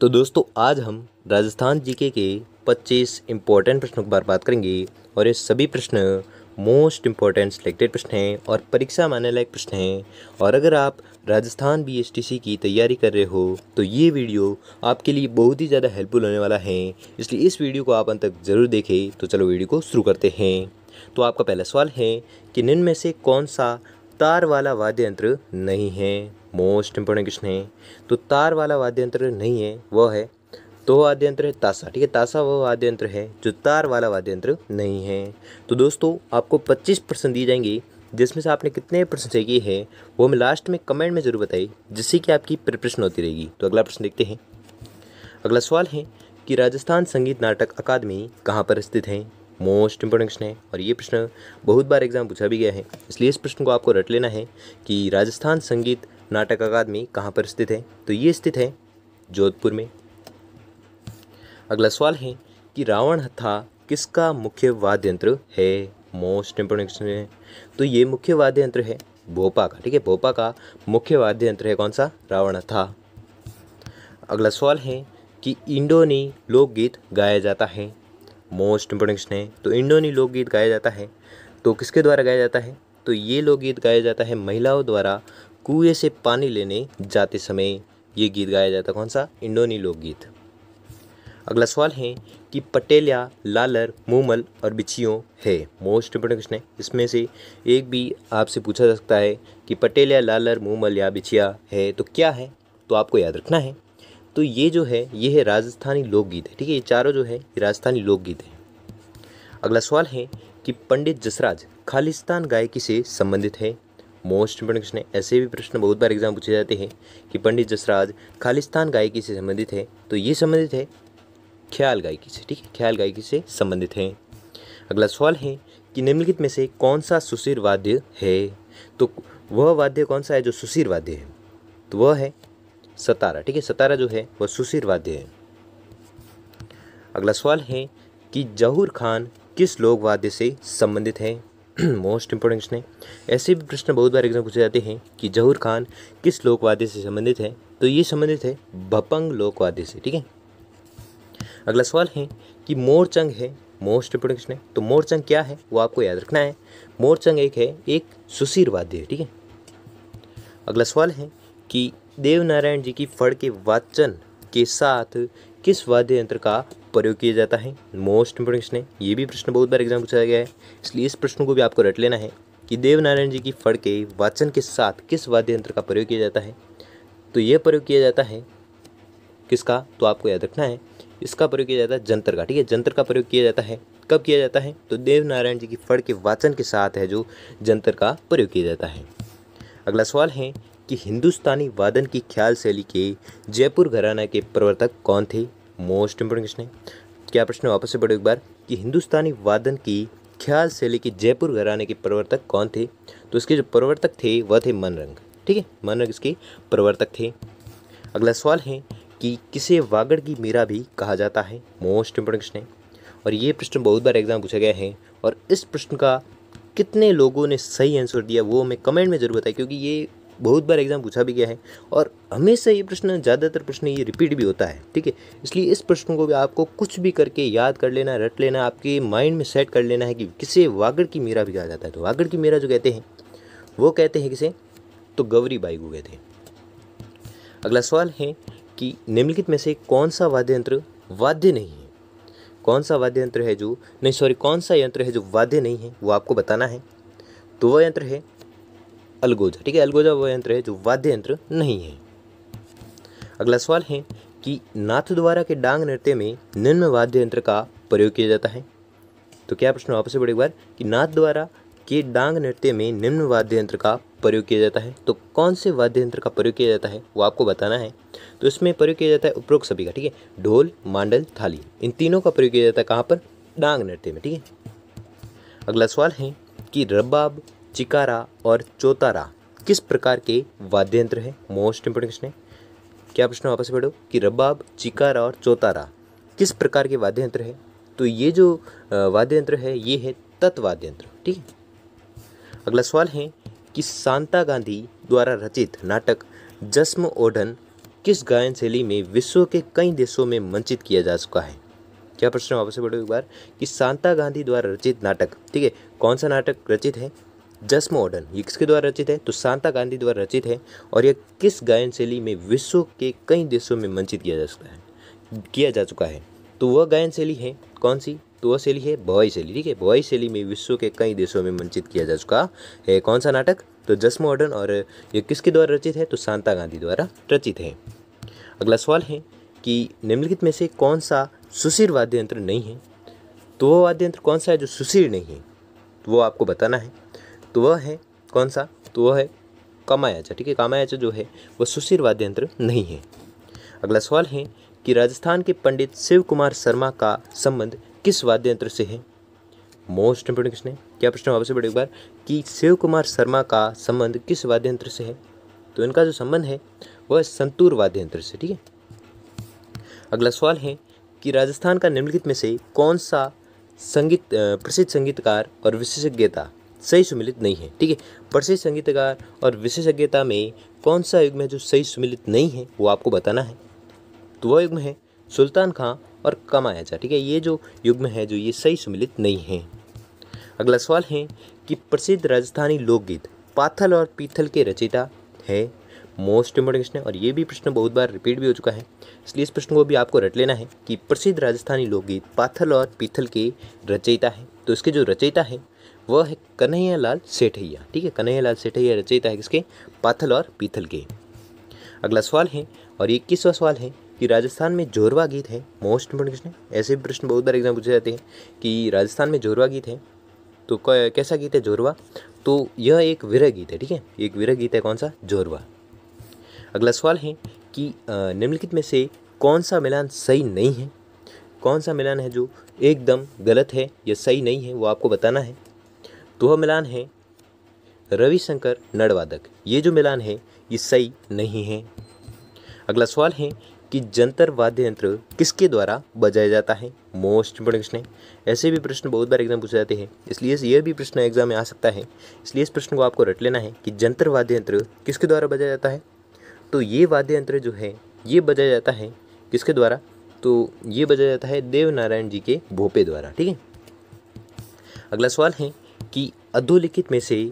तो दोस्तों आज हम राजस्थान जीके के 25 इंपॉर्टेंट प्रश्नों के बारे बात करेंगे और ये सभी प्रश्न मोस्ट इम्पोर्टेंट सिलेक्टेड प्रश्न हैं और परीक्षा मानने लायक प्रश्न हैं और अगर आप राजस्थान बीएसटीसी की तैयारी कर रहे हो तो ये वीडियो आपके लिए बहुत ही ज़्यादा हेल्पफुल होने वाला है इसलिए इस वीडियो को आप अंत तक ज़रूर देखें तो चलो वीडियो को शुरू करते हैं तो आपका पहला सवाल है कि निम्न में से कौन सा तार वाला वाद्य यंत्र नहीं है मोस्ट इम्पोर्टेंट क्वेश्चन है तो तार वाला वाद्य यंत्र नहीं है वह है तो वाद्य यंत्र है तासा ठीक है तासा वह वाद्य यंत्र है जो तार वाला वाद्य यंत्र नहीं है तो दोस्तों आपको पच्चीस परसेंट दिए जाएंगे जिसमें से आपने कितने परसेंट सही किए हैं वो हमें लास्ट में कमेंट में ज़रूर बताइए जिससे कि आपकी प्रिपरेशन होती रहेगी तो अगला प्रश्न देखते हैं अगला सवाल है कि राजस्थान संगीत नाटक अकादमी कहाँ पर स्थित है मोस्ट इम्पोर्टेंट क्वेश्चन है और ये प्रश्न बहुत बार एग्जाम पूछा भी गया है इसलिए इस प्रश्न को आपको रट लेना है कि राजस्थान संगीत नाटक अकादमी कहाँ पर स्थित है तो ये स्थित है जोधपुर में अगला सवाल है कि रावण हथा किसका मुख्य वाद्य यंत्र है मोस्ट इम्पोर्टेंट है तो ये मुख्य वाद्य यंत्र है भोपा का ठीक है भोपा का मुख्य वाद्य यंत्र है कौन सा रावण हथा अगला सवाल है कि इंडोनी लोकगीत गाया जाता है मोस्ट इम्पोर्टेंट है तो इंडोनी लोकगीत गाया जाता है तो किसके द्वारा गाया जाता है तो ये लोकगीत गाया जाता है महिलाओं द्वारा कुएं से पानी लेने जाते समय ये गीत गाया जाता कौन सा इंडोनी लोकगीत अगला सवाल है कि पटेलिया लालर मूमल और बिछियों है मोस्ट इम्पोर्टेंट क्वेश्चन है इसमें से एक भी आपसे पूछा जा सकता है कि पटेलिया लालर मूमल या बिछिया है तो क्या है तो आपको याद रखना है तो ये जो है ये है राजस्थानी लोकगीत है ठीक है ये चारों जो है ये राजस्थानी लोकगीत है अगला सवाल है कि पंडित जसराज खालिस्तान गायकी से संबंधित है मोस्ट इंपोर्टेंट क्वेश्चन है ऐसे भी प्रश्न बहुत बार एग्जाम पूछे जाते हैं कि पंडित जसराज खालिस्तान गायकी से संबंधित है तो ये संबंधित है ख्याल गायकी से ठीक है ख्याल गायकी से संबंधित है अगला सवाल है कि निम्नलिखित में से कौन सा सुशीर वाद्य है तो वह वाद्य कौन सा है जो सुशीर वाद्य है तो वह है सतारा ठीक है सतारा जो है वह सुशीर वाद्य है अगला सवाल है कि जहूर खान किस वाद्य से संबंधित है मोस्ट इंपॉर्टेंट क्वेश्चन है ऐसे भी प्रश्न बहुत बार एग्जाम पूछे जाते हैं कि जहूर खान किस लोकवादी से संबंधित है तो ये संबंधित है भपंग लोकवादी से ठीक है अगला सवाल है कि मोरचंग है मोस्ट इंपोर्टेंट क्वेश्चन है तो मोरचंग क्या है वो आपको याद रखना है मोरचंग एक है एक सुशीर वाद्य है ठीक है अगला सवाल है कि देवनारायण जी की फड़ के वाचन के साथ किस वाद्य यंत्र का प्रयोग किया जाता है मोस्ट इंपोर्टेंट प्रश्न है ये भी प्रश्न बहुत बार एग्जाम पूछा गया है इसलिए इस प्रश्न को भी आपको रट लेना है कि देवनारायण जी की फड़ के वाचन के साथ किस वाद्य यंत्र का प्रयोग किया जाता है तो यह प्रयोग किया जाता है किसका तो आपको याद रखना है इसका प्रयोग किया जाता है जंतर का ठीक है जंतर का प्रयोग किया जाता है कब किया जाता है तो देवनारायण जी की फड़ के वाचन के साथ है जो जंतर का प्रयोग किया जाता है अगला सवाल है कि हिंदुस्तानी वादन की ख्याल शैली के जयपुर घराना के प्रवर्तक कौन थे मोस्ट इंपोर्टेंट क्वेश्चन है क्या प्रश्न वापस से पढ़ो एक बार कि हिंदुस्तानी वादन की ख्याल शैली की जयपुर घराने के प्रवर्तक कौन थे तो इसके जो प्रवर्तक थे वह थे मनरंग ठीक है मनरंग इसके प्रवर्तक थे अगला सवाल है कि किसे वागड़ की मीरा भी कहा जाता है मोस्ट इम्पोर्टेंट क्वेश्चन है और ये प्रश्न बहुत बार एग्जाम पूछा गया है और इस प्रश्न का कितने लोगों ने सही आंसर दिया वो हमें कमेंट में ज़रूर बताया क्योंकि ये बहुत बार एग्ज़ाम पूछा भी गया है और हमेशा ये प्रश्न ज़्यादातर प्रश्न ये रिपीट भी होता है ठीक है इसलिए इस प्रश्न को भी आपको कुछ भी करके याद कर लेना रट लेना आपके माइंड में सेट कर लेना है कि किसे वागड़ की मीरा भी कहा जाता है तो वागड़ की मीरा जो कहते हैं वो कहते हैं किसे तो गौरी बाई को कहते हैं अगला सवाल है कि निम्नलिखित में से कौन सा वाद्य यंत्र वाद्य नहीं है कौन सा वाद्य यंत्र है जो नहीं सॉरी कौन सा यंत्र है जो वाद्य नहीं है वो आपको बताना है तो वह यंत्र है अलगोजा ठीक है अलगोजा वह यंत्र है जो वाद्य यंत्र नहीं है अगला सवाल है कि नाथ द्वारा के डांग नृत्य में निम्न वाद्य यंत्र का प्रयोग किया जाता है तो क्या प्रश्न वापस से एक बार कि नाथ द्वारा के डांग नृत्य में निम्न वाद्य यंत्र का प्रयोग किया जाता है तो कौन से वाद्य यंत्र का प्रयोग किया जाता है वो आपको बताना है तो इसमें प्रयोग किया जाता है उपरोक्त सभी का ठीक है ढोल मांडल थाली इन तीनों का प्रयोग किया जाता है कहाँ पर डांग नृत्य में ठीक है अगला सवाल है कि रबाब चिकारा और चौतारा किस प्रकार के वाद्य यंत्र है मोस्ट इंपोर्टेंट क्वेश्चन है क्या प्रश्न वापस पढ़ो कि रबाब चिकारा और चौतारा किस प्रकार के वाद्य यंत्र है तो ये जो वाद्य यंत्र है ये है तत्वाद्य यंत्र ठीक है अगला सवाल है कि सांता गांधी द्वारा रचित नाटक जस्म ओढ़न किस गायन शैली में विश्व के कई देशों में मंचित किया जा चुका है क्या प्रश्न वापस पढ़ो एक बार कि सांता गांधी द्वारा रचित नाटक ठीक है कौन सा नाटक रचित है जस मॉडर्न ये किसके द्वारा रचित है तो सांता गांधी द्वारा रचित है और यह किस गायन शैली में विश्व के कई देशों में मंचित किया जा सकता है किया जा चुका है तो वह गायन शैली है कौन सी तो वह शैली है भवाई शैली ठीक है भवाई शैली में विश्व के कई देशों में मंचित किया जा चुका है कौन सा नाटक तो जस मॉडर्न और ये किसके द्वारा रचित है तो सांता गांधी द्वारा रचित है अगला सवाल है कि निम्नलिखित में से कौन सा सुशीर वाद्य यंत्र नहीं है तो वह वाद्य यंत्र कौन सा है जो सुशीर नहीं है तो वो आपको बताना है तो वह है कौन सा तो वह है कामायाचा ठीक है कामायाचा जो है वह सुशीर वाद्य यंत्र नहीं है अगला सवाल है कि राजस्थान के पंडित शिव कुमार शर्मा का संबंध किस वाद्य यंत्र से है मोस्ट इम्पोर्टेंट क्वेश्चन है क्या प्रश्न वापस बढ़े एक बार कि शिव कुमार शर्मा का संबंध किस वाद्य यंत्र से है तो इनका जो संबंध है वह संतूर वाद्य यंत्र से ठीक है अगला सवाल है कि राजस्थान का निम्नलिखित में से कौन सा संगीत प्रसिद्ध संगीतकार और विशेषज्ञता सही सुमिलित नहीं है ठीक है प्रसिद्ध संगीतकार और विशेषज्ञता में कौन सा युग्म है जो सही सुमिलित नहीं है वो आपको बताना है तो वह युग्म है सुल्तान खां और कमायाचा ठीक है ये जो युग्म है जो ये सही सुमिलित नहीं है अगला सवाल है कि प्रसिद्ध राजस्थानी लोकगीत पाथल और पीथल के रचयिता है मोस्ट इम्पोर्टेंट क्वेश्चन है और ये भी प्रश्न बहुत बार रिपीट भी हो चुका है इसलिए इस प्रश्न को भी आपको रट लेना है कि प्रसिद्ध राजस्थानी लोकगीत पाथल और पीथल के रचयिता है तो इसके जो रचयिता है वह है कन्हैया लाल सेठैया ठीक है कन्हैया लाल सेठैया रचयिता है किसके पाथल और पीथल के अगला सवाल है और इक्कीसवा सवाल है कि राजस्थान में जोरवा गीत है मोस्ट इम्पोर्टेंट क्वेश्चन है ऐसे प्रश्न बहुत बार एग्जाम पूछे जाते हैं कि राजस्थान में जोरवा गीत है तो कैसा गीत है जोरवा तो यह एक विरह गीत है ठीक है एक विरह गीत है कौन सा जोरवा अगला सवाल है कि निम्नलिखित में से कौन सा मिलान सही नहीं है कौन सा मिलान है जो एकदम गलत है या सही नहीं है वो आपको बताना है तो वह मिलान है रविशंकर नड़वादक ये जो मिलान है ये सही नहीं है अगला सवाल है कि जंतर वाद्य यंत्र किसके द्वारा बजाया जाता है मोस्ट इम्पोर्टेंट प्रश्न है ऐसे भी प्रश्न बहुत बार एग्जाम पूछे जाते हैं इसलिए यह भी प्रश्न एग्जाम में आ सकता है इसलिए इस प्रश्न को आपको रट लेना है कि जंतर वाद्य यंत्र किसके द्वारा बजाया जाता है तो ये वाद्य यंत्र जो है ये बजाया जाता है किसके द्वारा तो ये बजाया जाता है देव नारायण जी के भोपे द्वारा ठीक है अगला सवाल है कि अधोलिखित में से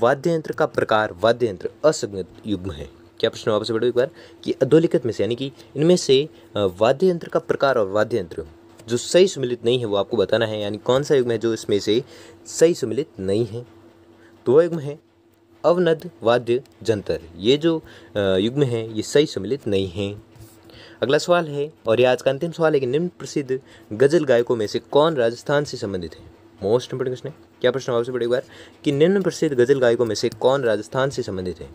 वाद्य यंत्र का प्रकार वाद्य यंत्र असंगत युग्म है क्या प्रश्न वापस बैठो एक बार कि अधोलिखित में से यानी कि इनमें से वाद्य यंत्र का प्रकार और वाद्य यंत्र जो सही सुमिलित नहीं है वो आपको बताना है यानी कौन सा युग्म है जो इसमें से सही सुमिलित नहीं है तो वह युग्म है अवनद वाद्य जंतर ये जो युग्म है ये सही सुमिलित नहीं है अगला सवाल है और ये आज का अंतिम सवाल है कि निम्न प्रसिद्ध गज़ल गायकों में से कौन राजस्थान से संबंधित है मोस्ट इंपोर्टेंट क्वेश्चन है क्या प्रश्न आपसे पड़ेगा बार कि निम्न प्रसिद्ध गजल गायकों में से कौन राजस्थान से संबंधित है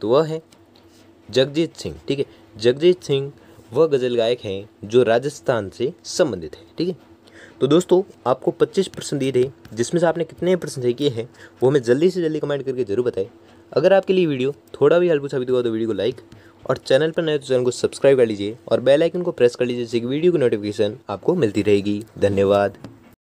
तो वह है जगजीत सिंह ठीक है जगजीत सिंह वह गज़ल गायक हैं जो राजस्थान से संबंधित है ठीक है तो दोस्तों आपको 25 प्रश्न दिए थे जिसमें से आपने कितने प्रश्न सही किए हैं वो हमें जल्दी से जल्दी कमेंट करके जरूर बताएं अगर आपके लिए वीडियो थोड़ा भी हेल्पफुल साबित हुआ तो वीडियो को लाइक और चैनल पर नए तो चैनल को सब्सक्राइब कर लीजिए और बेल आइकन को प्रेस कर लीजिए जिससे कि वीडियो की नोटिफिकेशन आपको मिलती रहेगी धन्यवाद